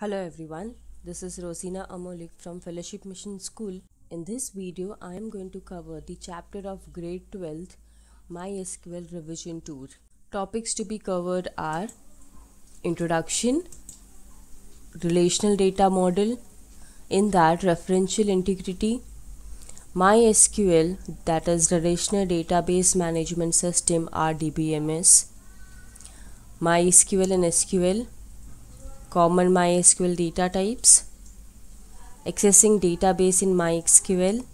Hello everyone, this is Rosina Amolik from Fellowship Mission School. In this video, I am going to cover the chapter of Grade 12 MySQL Revision Tour. Topics to be covered are Introduction, Relational Data Model, in that Referential Integrity, MySQL that is Relational Database Management System RDBMS, MySQL and SQL, common MySQL data types, accessing database in MySQL,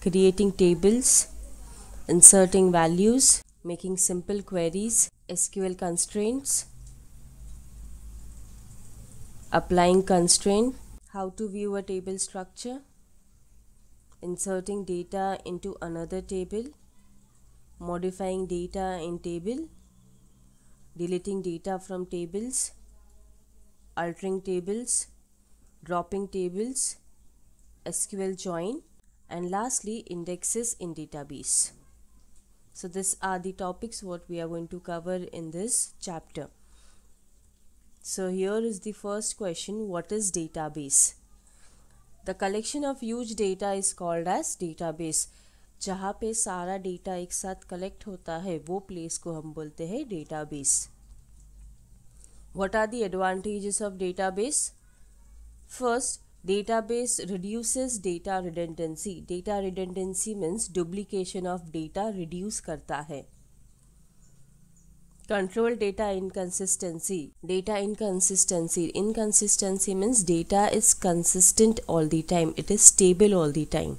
creating tables, inserting values, making simple queries, SQL constraints, applying constraint, how to view a table structure, inserting data into another table, modifying data in table, deleting data from tables, altering tables, dropping tables, SQL join and lastly indexes in database. So these are the topics what we are going to cover in this chapter. So here is the first question what is database? The collection of huge data is called as database. जहाँ पे सारा data एक साथ collect होता है वो place को हम बोलते हैं database base What are the advantages of database? First, database reduces data redundancy. Data redundancy means duplication of data reduce करता है control data inconsistency data inconsistency inconsistency means data is consistent all the time it is stable all the time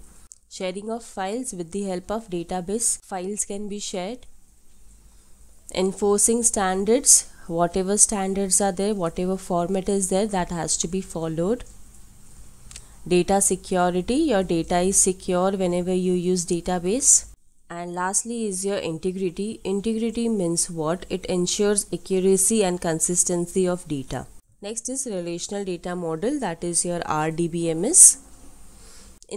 sharing of files with the help of database files can be shared enforcing standards whatever standards are there whatever format is there that has to be followed data security your data is secure whenever you use database and lastly is your integrity integrity means what it ensures accuracy and consistency of data next is relational data model that is your RDBMS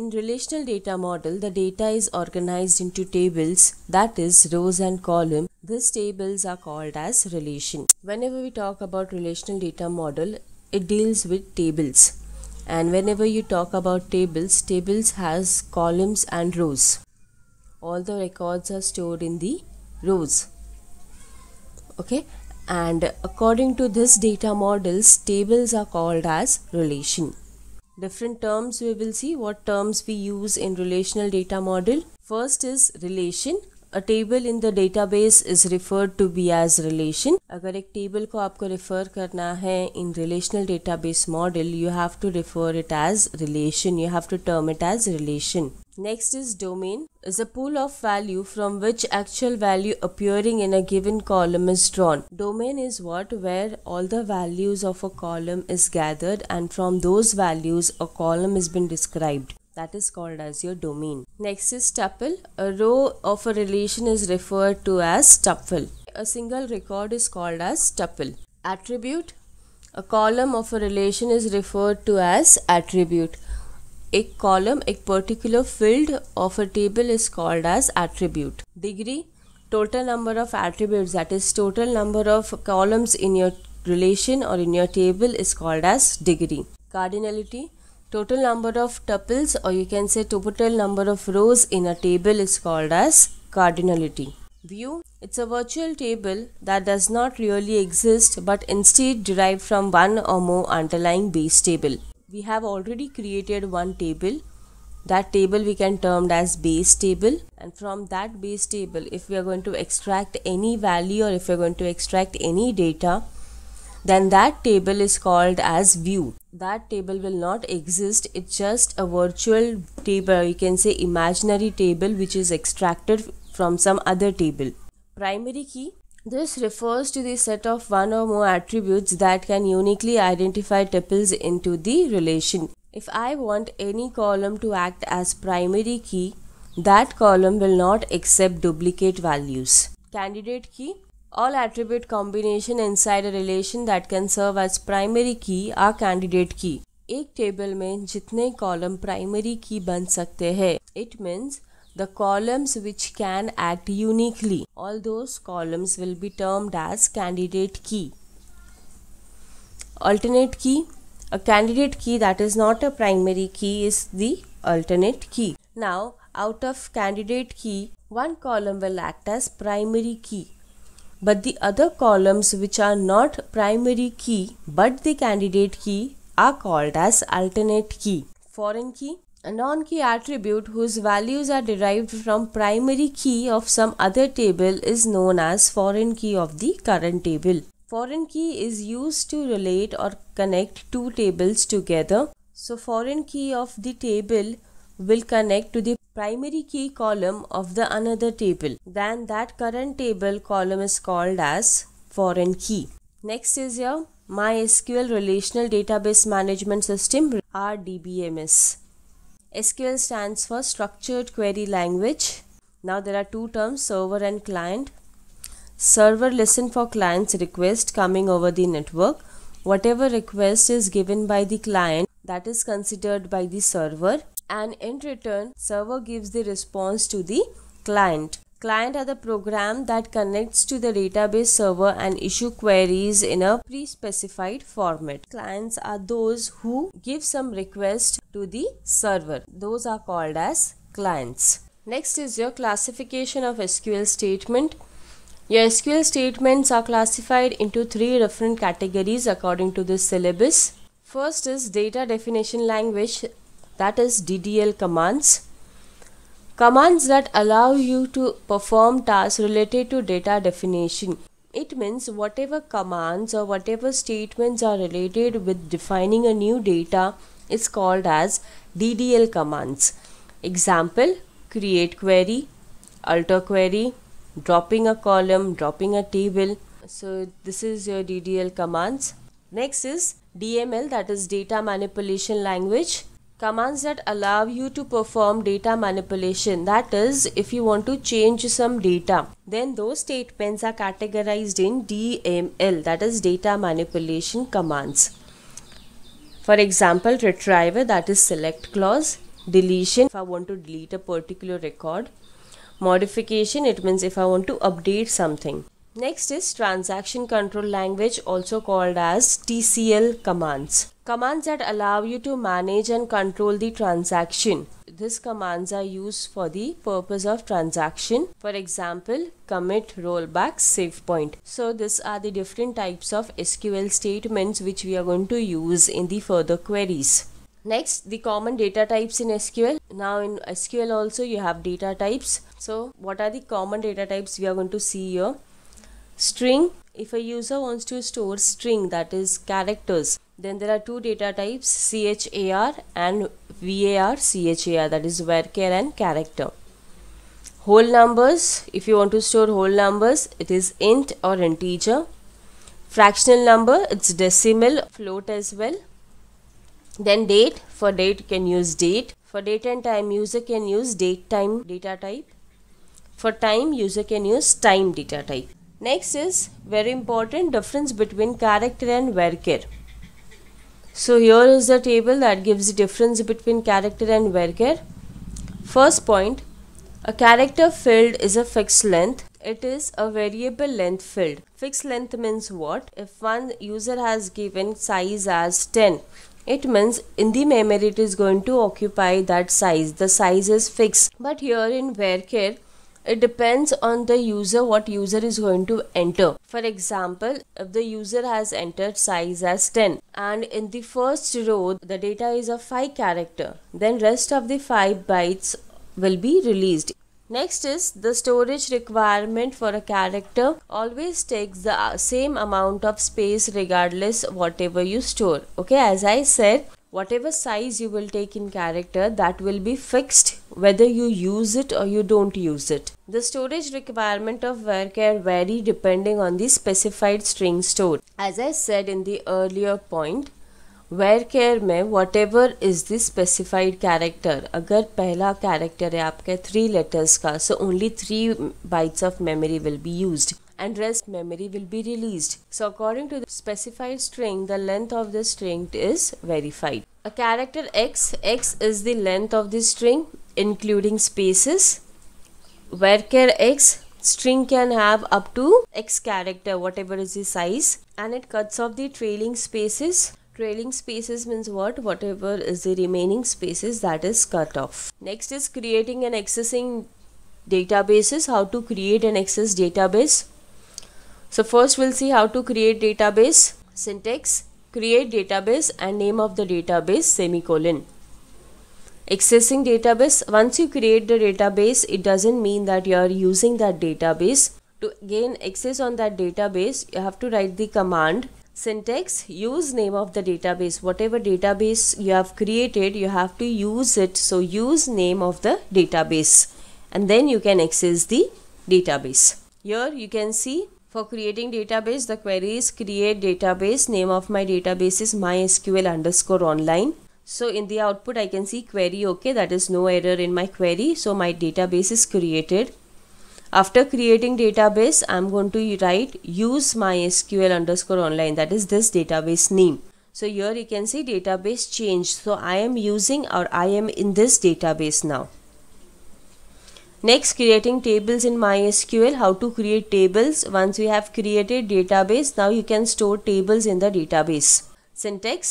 in relational data model the data is organized into tables that is rows and columns. These tables are called as relation. Whenever we talk about relational data model, it deals with tables. And whenever you talk about tables, tables has columns and rows. All the records are stored in the rows. Okay, and according to this data models, tables are called as relation different terms we will see what terms we use in relational data model first is relation a table in the database is referred to be as relation अगर एक table को आपको refer करना है in relational database model you have to refer it as relation you have to term it as relation Next is domain is a pool of value from which actual value appearing in a given column is drawn. Domain is what where all the values of a column is gathered and from those values a column has been described that is called as your domain. Next is tuple. A row of a relation is referred to as tuple. A single record is called as tuple. Attribute. A column of a relation is referred to as attribute. A column, a particular field of a table is called as attribute. Degree. Total number of attributes that is total number of columns in your relation or in your table is called as degree. Cardinality total number of tuples or you can say total number of rows in a table is called as cardinality. View It's a virtual table that does not really exist but instead derived from one or more underlying base table. We have already created one table that table we can termed as base table and from that base table if we are going to extract any value or if we are going to extract any data then that table is called as view that table will not exist it's just a virtual table you can say imaginary table which is extracted from some other table primary key this refers to the set of one or more attributes that can uniquely identify tuples into the relation if i want any column to act as primary key that column will not accept duplicate values candidate key all attribute combination inside a relation that can serve as primary key are candidate key. एक table में जितने column primary key बन सकते हैं it means the columns which can act uniquely. All those columns will be termed as candidate key. Alternate key. A candidate key that is not a primary key is the alternate key. Now, out of candidate key, one column will act as primary key but the other columns which are not primary key but the candidate key are called as alternate key. Foreign key a non-key attribute whose values are derived from primary key of some other table is known as foreign key of the current table. Foreign key is used to relate or connect two tables together. So foreign key of the table will connect to the primary key column of the another table. Then that current table column is called as foreign key. Next is your MySQL Relational Database Management System RDBMS. SQL stands for Structured Query Language. Now there are two terms server and client. Server listen for client's request coming over the network. Whatever request is given by the client that is considered by the server and in return server gives the response to the client. Client are the program that connects to the database server and issue queries in a pre-specified format. Clients are those who give some request to the server. Those are called as clients. Next is your classification of SQL statement. Your SQL statements are classified into three different categories according to the syllabus. First is data definition language that is DDL commands. Commands that allow you to perform tasks related to data definition. It means whatever commands or whatever statements are related with defining a new data is called as DDL commands. Example, create query, alter query, dropping a column, dropping a table. So this is your DDL commands. Next is DML that is data manipulation language commands that allow you to perform data manipulation that is if you want to change some data then those statements are categorized in DML that is data manipulation commands for example retriever that is select clause deletion if I want to delete a particular record modification it means if I want to update something Next is transaction control language also called as TCL commands. Commands that allow you to manage and control the transaction. These commands are used for the purpose of transaction. For example, commit, rollback, save point. So these are the different types of SQL statements which we are going to use in the further queries. Next, the common data types in SQL. Now in SQL also you have data types. So what are the common data types we are going to see here? String, if a user wants to store string that is characters, then there are two data types char and var char that is varchar and character. Whole numbers, if you want to store whole numbers, it is int or integer. Fractional number, it's decimal, float as well. Then date, for date you can use date. For date and time, user can use date time data type. For time, user can use time data type. Next is very important difference between character and worker. So here is the table that gives the difference between character and worker. First point, a character field is a fixed length. It is a variable length field. Fixed length means what? If one user has given size as 10, it means in the memory it is going to occupy that size. The size is fixed. But here in worker, it depends on the user what user is going to enter for example if the user has entered size as 10 and in the first row the data is of 5 character then rest of the 5 bytes will be released Next is the storage requirement for a character always takes the uh, same amount of space regardless whatever you store. Okay, as I said, whatever size you will take in character that will be fixed whether you use it or you don't use it. The storage requirement of care vary depending on the specified string stored. As I said in the earlier point, care में whatever is the specified character अगर पहला character है आपके three letters का so only three bytes of memory will be used and rest memory will be released. So according to the specified string, the length of the string is verified. A character x, x is the length of the string including spaces. Where care x, string can have up to x character whatever is the size and it cuts off the trailing spaces trailing spaces means what whatever is the remaining spaces that is cut off next is creating and accessing databases how to create and access database so first we'll see how to create database syntax create database and name of the database semicolon. Accessing database once you create the database it doesn't mean that you are using that database. To gain access on that database you have to write the command syntax use name of the database whatever database you have created you have to use it so use name of the database and then you can access the database here you can see for creating database, the query is create database. Name of my database is mysql underscore online. So in the output, I can see query okay. That is no error in my query. So my database is created. After creating database, I'm going to write use mysql underscore online. That is this database name. So here you can see database changed. So I am using or I am in this database now. Next creating tables in MySQL, how to create tables. Once we have created database, now you can store tables in the database. Syntax,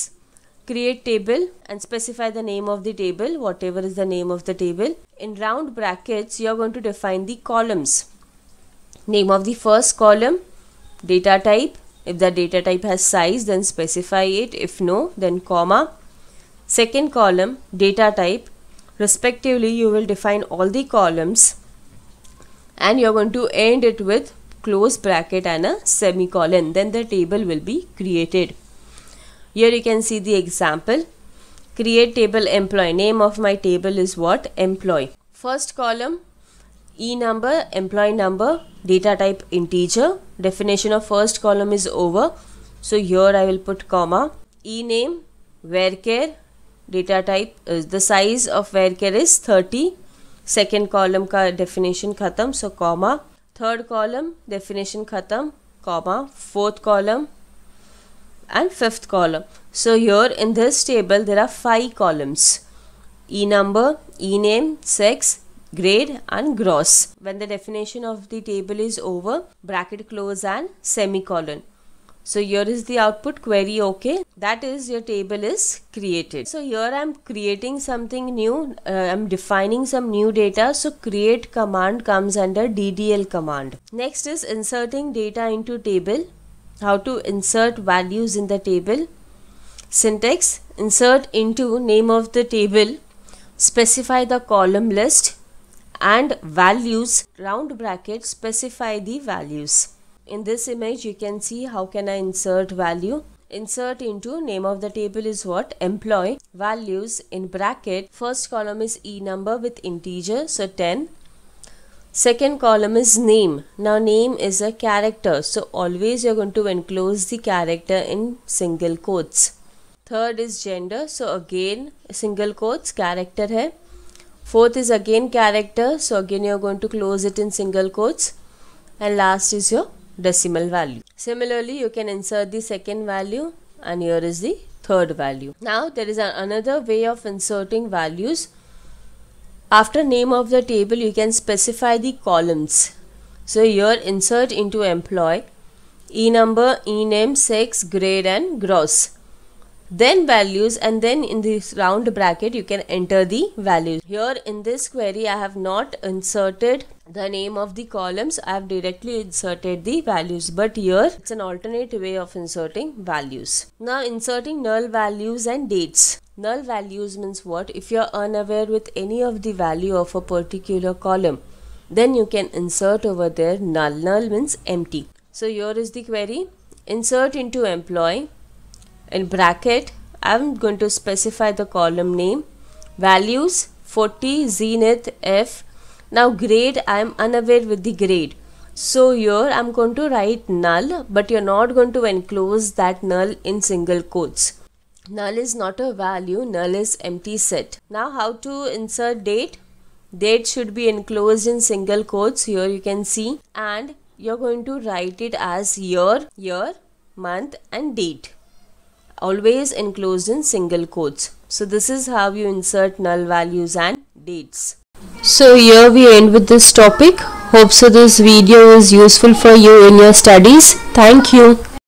create table and specify the name of the table, whatever is the name of the table. In round brackets, you are going to define the columns. Name of the first column, data type. If the data type has size, then specify it. If no, then comma. Second column, data type respectively you will define all the columns and you are going to end it with close bracket and a semicolon then the table will be created here you can see the example create table employee name of my table is what employee first column e number employee number data type integer definition of first column is over so here i will put comma e name where care data type is the size of where care is 30 second column ka definition khatam so comma third column definition khatam comma fourth column and fifth column so here in this table there are five columns e number e name sex grade and gross when the definition of the table is over bracket close and semicolon so here is the output query OK. That is your table is created. So here I'm creating something new. Uh, I'm defining some new data. So create command comes under DDL command. Next is inserting data into table. How to insert values in the table. Syntax insert into name of the table. Specify the column list and values round bracket specify the values. In this image you can see how can I insert value. Insert into name of the table is what? Employee. Values in bracket. First column is E number with integer so 10. Second column is name. Now name is a character so always you're going to enclose the character in single quotes. Third is gender so again single quotes character hai. Fourth is again character so again you're going to close it in single quotes and last is your decimal value. Similarly, you can insert the second value and here is the third value. Now there is another way of inserting values. After name of the table, you can specify the columns. So here insert into employee, E number, E name, sex, grade and gross. Then values and then in this round bracket you can enter the values. Here in this query I have not inserted the name of the columns I have directly inserted the values but here it's an alternate way of inserting values. Now inserting null values and dates. Null values means what? If you are unaware with any of the value of a particular column then you can insert over there null. Null means empty. So here is the query insert into employee in bracket I'm going to specify the column name values 40 zenith f now grade I am unaware with the grade so here I'm going to write null but you're not going to enclose that null in single quotes. Null is not a value, null is empty set. Now how to insert date? Date should be enclosed in single quotes here you can see and you're going to write it as year, year, month and date. Always enclosed in single quotes. So this is how you insert null values and dates. So here we end with this topic. Hope so this video is useful for you in your studies. Thank you.